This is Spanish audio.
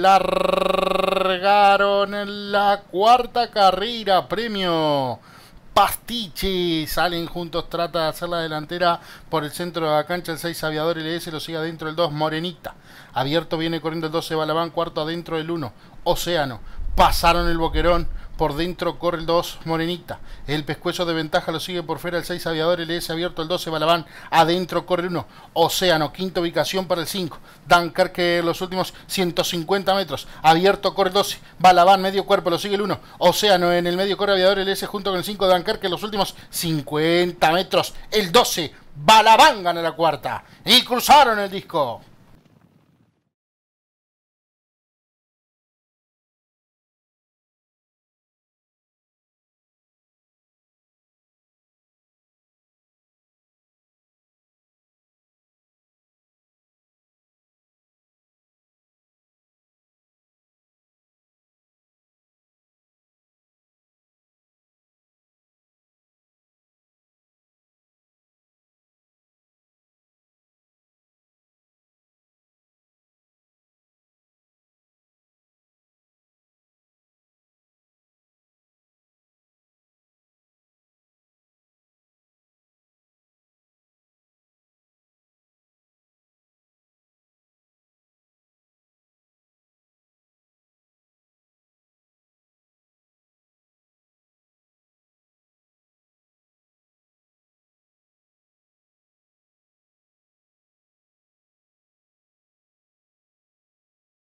largaron en la cuarta carrera, premio Pastiche, salen juntos, trata de hacer la delantera por el centro de la cancha, el 6 Aviador LS, lo sigue adentro el 2 Morenita, abierto viene corriendo el 12 Balabán, cuarto adentro el 1 Océano, pasaron el boquerón, por dentro corre el 2 Morenita. El pescuezo de ventaja lo sigue por fuera el 6 Aviador. LS, e abierto el 12 Balabán. Adentro corre el 1 Océano. Quinta ubicación para el 5. Dunkerque los últimos 150 metros. Abierto corre el 12. Balabán medio cuerpo lo sigue el 1. Océano en el medio corre Aviador. LS e junto con el 5 Dunkerque los últimos 50 metros. El 12 Balabán gana la cuarta. Y cruzaron el disco.